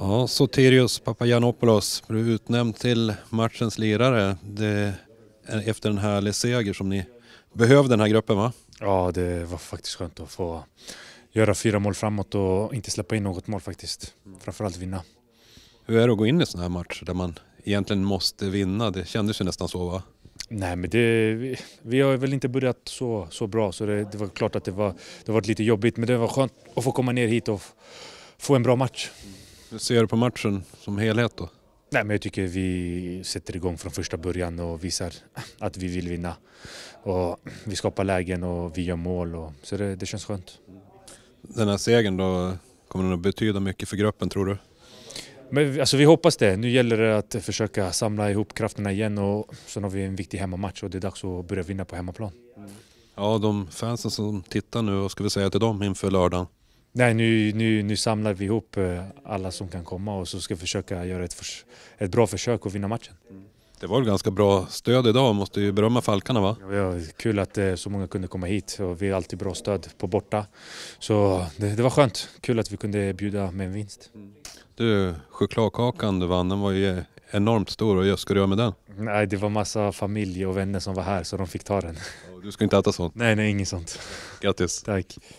Ja, Soterios Papagiannopoulos blev utnämnd till matchens lirare det, efter en härlig seger som ni behövde den här gruppen va? Ja, det var faktiskt skönt att få göra fyra mål framåt och inte släppa in något mål faktiskt. Framförallt vinna. Hur är det att gå in i sådana här matcher där man egentligen måste vinna? Det kändes ju nästan så va? Nej, men det, vi har väl inte börjat så, så bra så det, det var klart att det var det varit lite jobbigt. Men det var skönt att få komma ner hit och få en bra match. Hur ser du på matchen som helhet då? Nej, men jag tycker vi sätter igång från första början och visar att vi vill vinna. Och vi skapar lägen och vi gör mål, och, så det, det känns skönt. Den här segern då, kommer den att betyda mycket för gruppen tror du? Men, alltså, vi hoppas det. Nu gäller det att försöka samla ihop krafterna igen och sen har vi en viktig hemmamatch och det är dags att börja vinna på hemmaplan. Mm. Ja, de fansen som tittar nu, vad ska vi säga till dem inför lördagen? Nej, nu, nu, nu samlar vi ihop eh, alla som kan komma och så ska vi försöka göra ett, förs ett bra försök att vinna matchen. Mm. Det var väl ganska bra stöd idag, måste ju berömma Falkarna va? Ja, kul att eh, så många kunde komma hit och vi har alltid bra stöd på borta. Så det, det var skönt, kul att vi kunde bjuda med en vinst. Mm. Du, chokladkakan du vann, den var ju enormt stor och just ska du göra med den? Nej, det var massa familj och vänner som var här så de fick ta den. Du ska inte äta sånt? Nej, nej, inget sånt. Grattis! Tack!